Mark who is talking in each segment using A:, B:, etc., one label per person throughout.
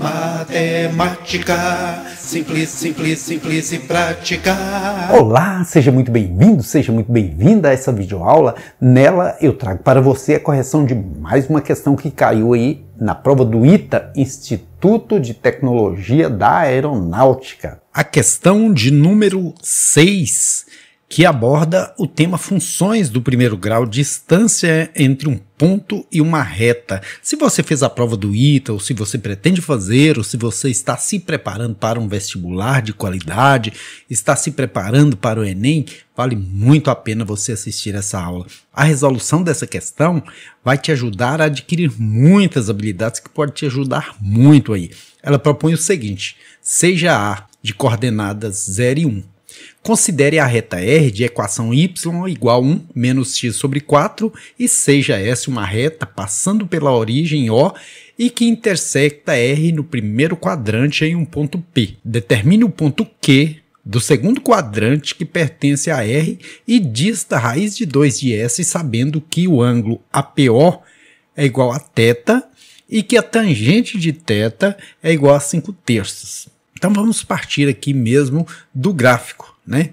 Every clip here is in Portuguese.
A: Matemática, simples, simples, simples e prática. Olá, seja muito bem-vindo, seja muito bem-vinda a essa videoaula. Nela eu trago para você a correção de mais uma questão que caiu aí na prova do ITA, Instituto de Tecnologia da Aeronáutica. A questão de número 6 que aborda o tema funções do primeiro grau, distância entre um ponto e uma reta. Se você fez a prova do ITA, ou se você pretende fazer, ou se você está se preparando para um vestibular de qualidade, está se preparando para o Enem, vale muito a pena você assistir essa aula. A resolução dessa questão vai te ajudar a adquirir muitas habilidades que pode te ajudar muito aí. Ela propõe o seguinte: seja A de coordenadas 0 e 1. Considere a reta R de equação y igual a 1 menos x sobre 4 e seja S uma reta passando pela origem O e que intersecta R no primeiro quadrante em um ponto P. Determine o ponto Q do segundo quadrante que pertence a R e dista raiz de 2 de S sabendo que o ângulo APO é igual a θ e que a tangente de θ é igual a 5 terços. Então vamos partir aqui mesmo do gráfico, né?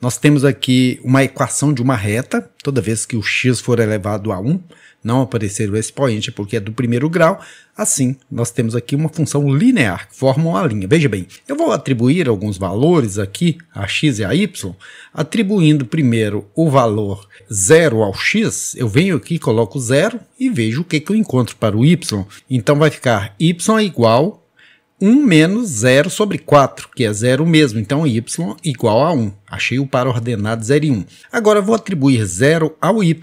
A: Nós temos aqui uma equação de uma reta, toda vez que o x for elevado a 1, não aparecer o expoente porque é do primeiro grau. Assim, nós temos aqui uma função linear que forma uma linha. Veja bem, eu vou atribuir alguns valores aqui, a x e a y, atribuindo primeiro o valor 0 ao x, eu venho aqui, coloco 0 e vejo o que, que eu encontro para o y. Então vai ficar y igual 1 menos 0 sobre 4, que é 0 mesmo, então y igual a 1. Achei o par ordenado 0 e 1. Agora vou atribuir 0 ao y.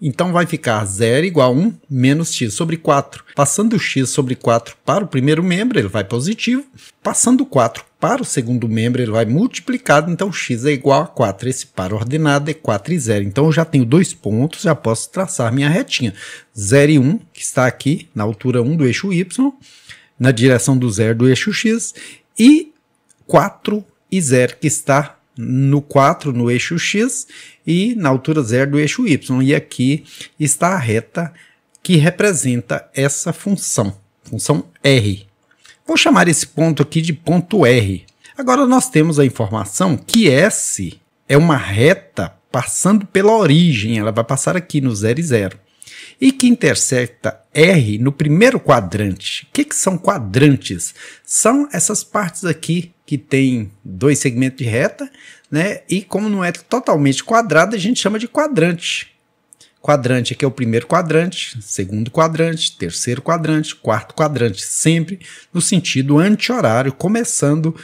A: Então vai ficar 0 igual a 1 menos x sobre 4. Passando o x sobre 4 para o primeiro membro, ele vai positivo. Passando 4 para o segundo membro, ele vai multiplicado, então x é igual a 4. Esse par ordenado é 4 e 0. Então eu já tenho dois pontos, já posso traçar minha retinha. 0 e 1, que está aqui na altura 1 do eixo y na direção do zero do eixo X e 4 e zero que está no 4 no eixo X e na altura zero do eixo Y. E aqui está a reta que representa essa função, função R. Vou chamar esse ponto aqui de ponto R. Agora nós temos a informação que S é uma reta passando pela origem, ela vai passar aqui no zero e zero e que intersecta R no primeiro quadrante. O que, que são quadrantes? São essas partes aqui que tem dois segmentos de reta, né? E como não é totalmente quadrada, a gente chama de quadrante. Quadrante aqui é o primeiro quadrante, segundo quadrante, terceiro quadrante, quarto quadrante, sempre no sentido anti-horário, começando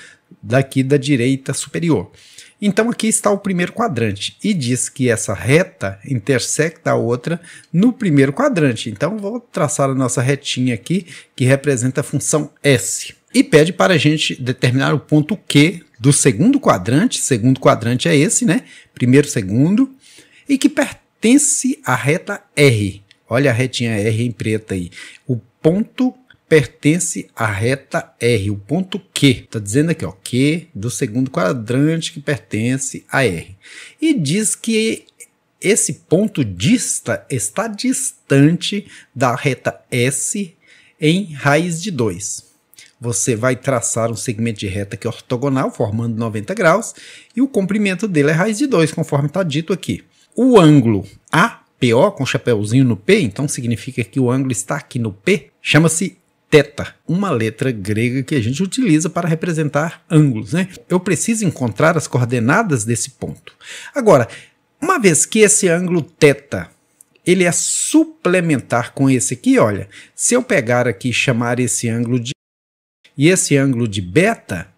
A: daqui da direita superior. Então aqui está o primeiro quadrante e diz que essa reta intersecta a outra no primeiro quadrante. Então vou traçar a nossa retinha aqui que representa a função S e pede para a gente determinar o ponto Q do segundo quadrante, segundo quadrante é esse, né? Primeiro, segundo, e que pertence à reta R. Olha a retinha R em preto aí. O ponto pertence à reta R, o ponto Q. Está dizendo aqui, ó, Q do segundo quadrante que pertence a R. E diz que esse ponto dista está distante da reta S em raiz de 2. Você vai traçar um segmento de reta que é ortogonal, formando 90 graus, e o comprimento dele é raiz de 2, conforme está dito aqui. O ângulo APO, com chapéuzinho no P, então significa que o ângulo está aqui no P, chama-se teta, uma letra grega que a gente utiliza para representar ângulos. Né? Eu preciso encontrar as coordenadas desse ponto. Agora, uma vez que esse ângulo teta ele é suplementar com esse aqui, olha, se eu pegar aqui e chamar esse ângulo de e esse ângulo de beta,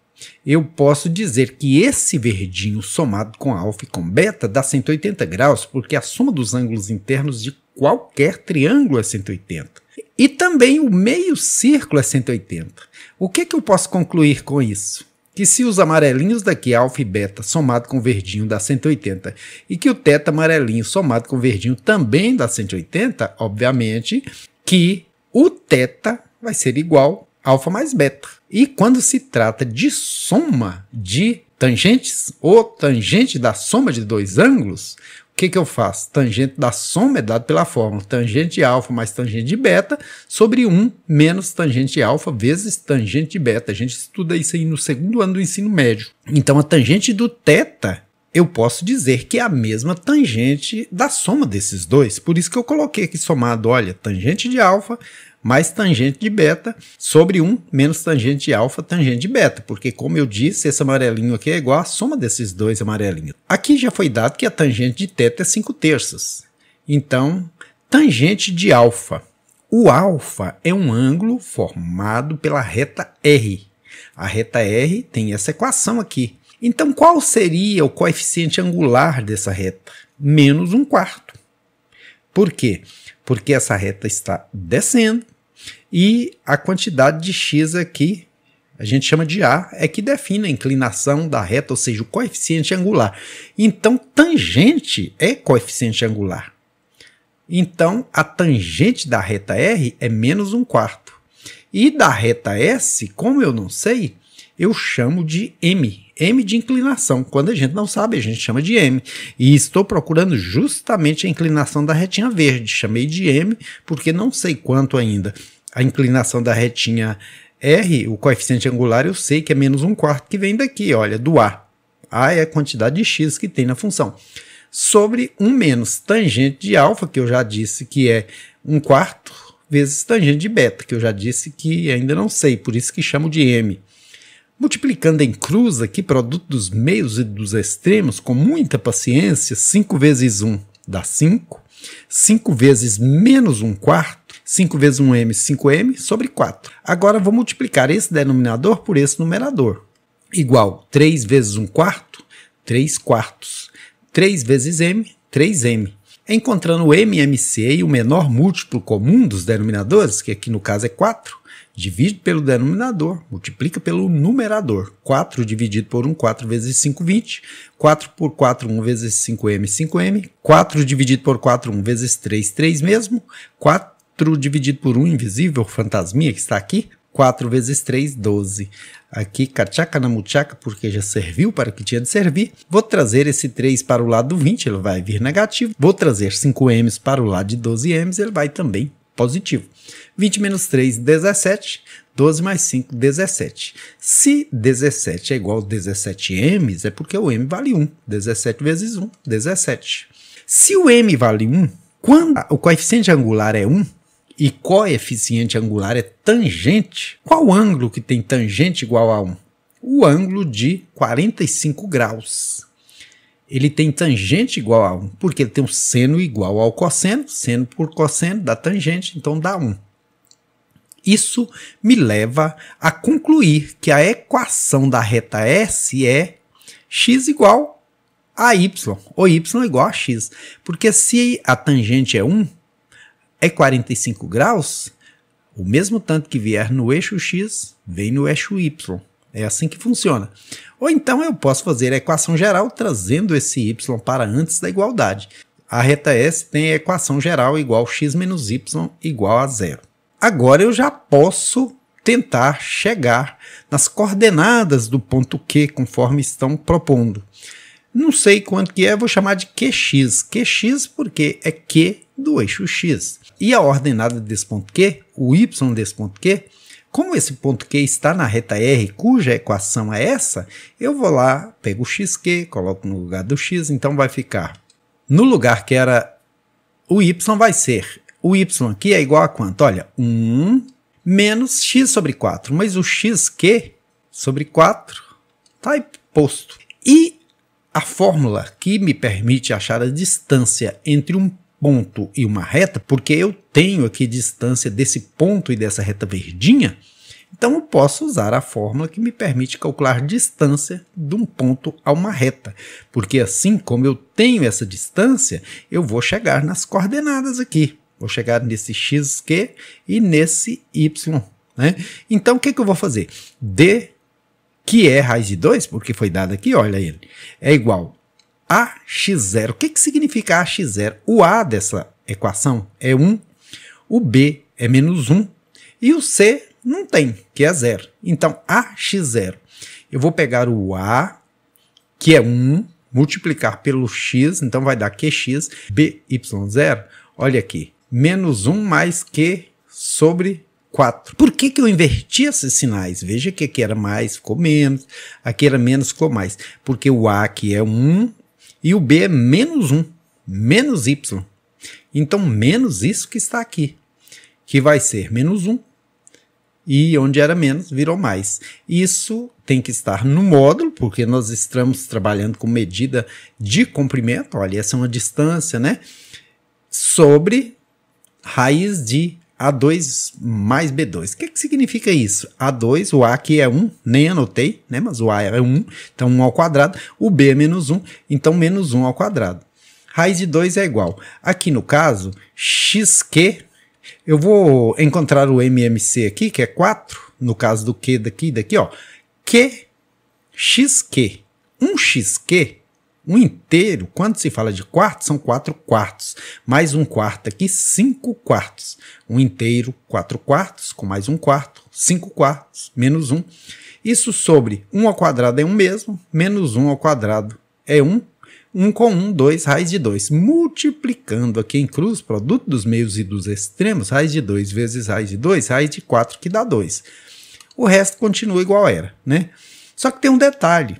A: eu posso dizer que esse verdinho somado com alfa e com beta dá 180 graus, porque a soma dos ângulos internos de qualquer triângulo é 180. E também o meio círculo é 180. O que, é que eu posso concluir com isso? Que se os amarelinhos daqui, alfa e beta, somado com verdinho, dá 180, e que o teta amarelinho somado com verdinho também dá 180, obviamente que o teta vai ser igual alfa mais beta. E quando se trata de soma de tangentes ou tangente da soma de dois ângulos, que, que eu faço? Tangente da soma é dado pela fórmula tangente de alfa mais tangente de beta sobre 1 menos tangente de alfa vezes tangente de beta. A gente estuda isso aí no segundo ano do ensino médio. Então a tangente do teta eu posso dizer que é a mesma tangente da soma desses dois. Por isso que eu coloquei aqui somado, olha, tangente de alfa mais tangente de beta sobre 1 menos tangente de alfa tangente de beta, porque como eu disse, esse amarelinho aqui é igual à soma desses dois amarelinhos. Aqui já foi dado que a tangente de teta é 5 terças. Então, tangente de alfa. O alfa é um ângulo formado pela reta R. A reta R tem essa equação aqui. Então, qual seria o coeficiente angular dessa reta? Menos um quarto. Por quê? porque essa reta está descendo e a quantidade de x aqui, a gente chama de A, é que define a inclinação da reta, ou seja, o coeficiente angular. Então, tangente é coeficiente angular. Então, a tangente da reta R é menos um quarto. E da reta S, como eu não sei, eu chamo de M, M de inclinação. Quando a gente não sabe, a gente chama de M. E estou procurando justamente a inclinação da retinha verde. Chamei de M porque não sei quanto ainda. A inclinação da retinha R, o coeficiente angular, eu sei que é menos um quarto que vem daqui, olha, do A. A é a quantidade de x que tem na função. Sobre 1 um menos tangente de alfa, que eu já disse que é um quarto, vezes tangente de beta, que eu já disse que ainda não sei, por isso que chamo de m multiplicando em cruz aqui produto dos meios e dos extremos com muita paciência, 5 vezes 1 dá 5, 5 vezes menos 1 quarto, 5 vezes 1m, 5m, sobre 4. Agora vou multiplicar esse denominador por esse numerador, igual 3 vezes 1 quarto, 3 quartos, 3 vezes m, 3m. Encontrando o MMC e o menor múltiplo comum dos denominadores, que aqui no caso é 4, Divide pelo denominador, multiplica pelo numerador. 4 dividido por 1, 4 vezes 5, 20. 4 por 4, 1 vezes 5m, 5m. 4 dividido por 4, 1 vezes 3, 3 mesmo. 4 dividido por 1, invisível, fantasminha que está aqui. 4 vezes 3, 12. Aqui, cachaca na muchaca, porque já serviu para o que tinha de servir. Vou trazer esse 3 para o lado do 20, ele vai vir negativo. Vou trazer 5m's para o lado de 12m's, ele vai também positivo. 20 menos 3, 17. 12 mais 5, 17. Se 17 é igual a 17 m é porque o m vale 1. 17 vezes 1, 17. Se o m vale 1, quando o coeficiente angular é 1 e coeficiente angular é tangente, qual ângulo que tem tangente igual a 1? O ângulo de 45 graus ele tem tangente igual a 1, porque ele tem um seno igual ao cosseno, seno por cosseno dá tangente, então dá 1. Isso me leva a concluir que a equação da reta S é x igual a y, ou y é igual a x. Porque se a tangente é 1, é 45 graus, o mesmo tanto que vier no eixo x, vem no eixo y. É assim que funciona. Ou então eu posso fazer a equação geral trazendo esse y para antes da igualdade. A reta S tem a equação geral igual x menos y igual a zero. Agora eu já posso tentar chegar nas coordenadas do ponto Q conforme estão propondo. Não sei quanto que é, vou chamar de QX. QX porque é Q do eixo X. E a ordenada desse ponto Q, o Y desse ponto Q, como esse ponto Q está na reta R, cuja equação é essa, eu vou lá, pego o xq, coloco no lugar do x, então vai ficar no lugar que era o y vai ser o y aqui é igual a quanto? Olha, 1 menos x sobre 4, mas o xq sobre 4 está posto. E a fórmula que me permite achar a distância entre um ponto e uma reta, porque eu tenho aqui distância desse ponto e dessa reta verdinha, então eu posso usar a fórmula que me permite calcular distância de um ponto a uma reta, porque assim como eu tenho essa distância, eu vou chegar nas coordenadas aqui. Vou chegar nesse xq e nesse y. Né? Então o que, que eu vou fazer? D, que é raiz de 2, porque foi dado aqui, olha ele, é igual AX0. O que, que significa AX0? O A dessa equação é 1, o B é menos 1 e o C não tem, que é 0. Então, AX0. Eu vou pegar o A, que é 1, multiplicar pelo X, então vai dar QX, BY0. Olha aqui, menos 1 mais Q sobre 4. Por que, que eu inverti esses sinais? Veja que aqui era mais, ficou menos, aqui era menos, ficou mais. Porque o A aqui é 1, e o B é menos 1, menos Y. Então, menos isso que está aqui, que vai ser menos 1. E onde era menos, virou mais. Isso tem que estar no módulo, porque nós estamos trabalhando com medida de comprimento. Olha, essa é uma distância, né? Sobre raiz de a2 mais B2. O que, que significa isso? A2, o A aqui é 1, nem anotei, né? Mas o A é 1, então 1 ao quadrado. O B é menos 1, então menos 1 ao quadrado. Raiz de 2 é igual. Aqui no caso, xq, eu vou encontrar o MMC aqui, que é 4, no caso do Q daqui, daqui, ó. Q, xq. 1xq um inteiro, quando se fala de quarto, são quatro quartos. Mais um quarto aqui, cinco quartos. Um inteiro, quatro quartos, com mais um quarto, cinco quartos, menos um. Isso sobre um ao quadrado é um mesmo, menos um ao quadrado é um um com um dois raiz de dois Multiplicando aqui em cruz, produto dos meios e dos extremos, raiz de dois vezes raiz de dois raiz de quatro que dá dois O resto continua igual era, né? Só que tem um detalhe.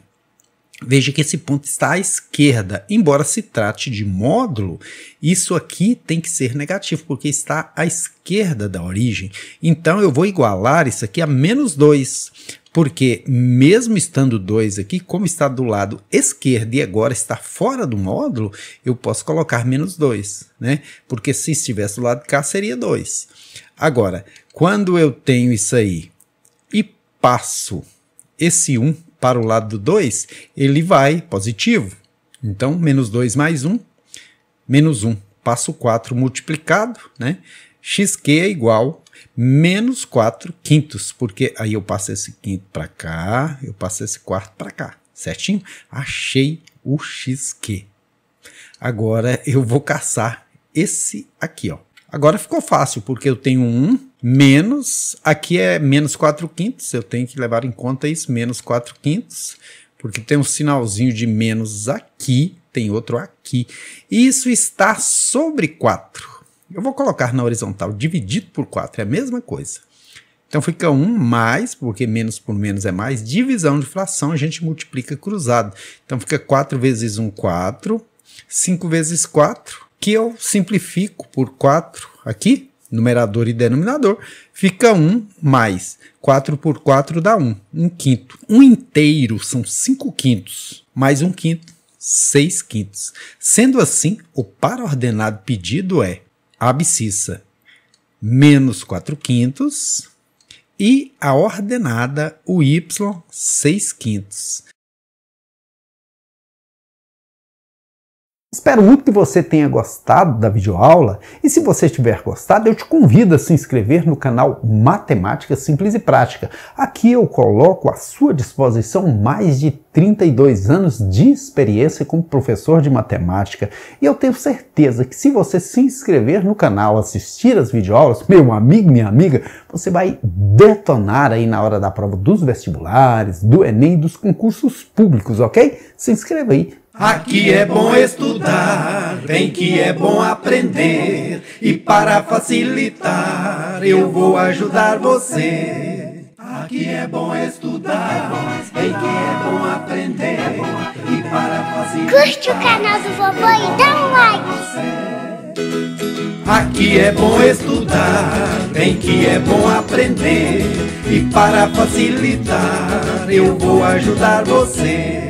A: Veja que esse ponto está à esquerda. Embora se trate de módulo, isso aqui tem que ser negativo, porque está à esquerda da origem. Então, eu vou igualar isso aqui a menos 2, porque mesmo estando 2 aqui, como está do lado esquerdo e agora está fora do módulo, eu posso colocar menos 2, né? Porque se estivesse do lado de cá, seria 2. Agora, quando eu tenho isso aí e passo esse 1 um para o lado do 2, ele vai positivo. Então, menos 2 mais 1, um, menos 1. Um. Passo 4 multiplicado, né? xq é igual menos 4 quintos, porque aí eu passo esse quinto para cá, eu passo esse quarto para cá, certinho? Achei o xq. Agora eu vou caçar esse aqui, ó. Agora ficou fácil, porque eu tenho um menos, aqui é menos 4 quintos, eu tenho que levar em conta isso, menos 4 quintos, porque tem um sinalzinho de menos aqui, tem outro aqui. E isso está sobre 4. Eu vou colocar na horizontal, dividido por 4, é a mesma coisa. Então fica 1 mais, porque menos por menos é mais, divisão de fração, a gente multiplica cruzado. Então fica 4 vezes 1, 4, 5 vezes 4, que eu simplifico por 4 aqui, numerador e denominador, fica 1 mais 4 por 4 dá 1, 1 quinto. Um inteiro são 5 quintos, mais 1 quinto, 6 quintos. Sendo assim, o par ordenado pedido é a abscissa menos 4 quintos e a ordenada, o y, 6 quintos. Espero muito que você tenha gostado da videoaula e se você tiver gostado, eu te convido a se inscrever no canal Matemática Simples e Prática. Aqui eu coloco à sua disposição mais de 32 anos de experiência como professor de matemática e eu tenho certeza que se você se inscrever no canal, assistir as videoaulas, meu amigo, minha amiga, você vai detonar aí na hora da prova dos vestibulares, do Enem, dos concursos públicos, ok? Se inscreva aí Aqui é bom estudar, bem que é bom aprender, e para facilitar eu vou ajudar você. Aqui é bom estudar, bem que é bom aprender, e para facilitar. Curte o canal do vovô e dá um like. Aqui é bom estudar, bem que é bom aprender, e para facilitar eu vou ajudar você.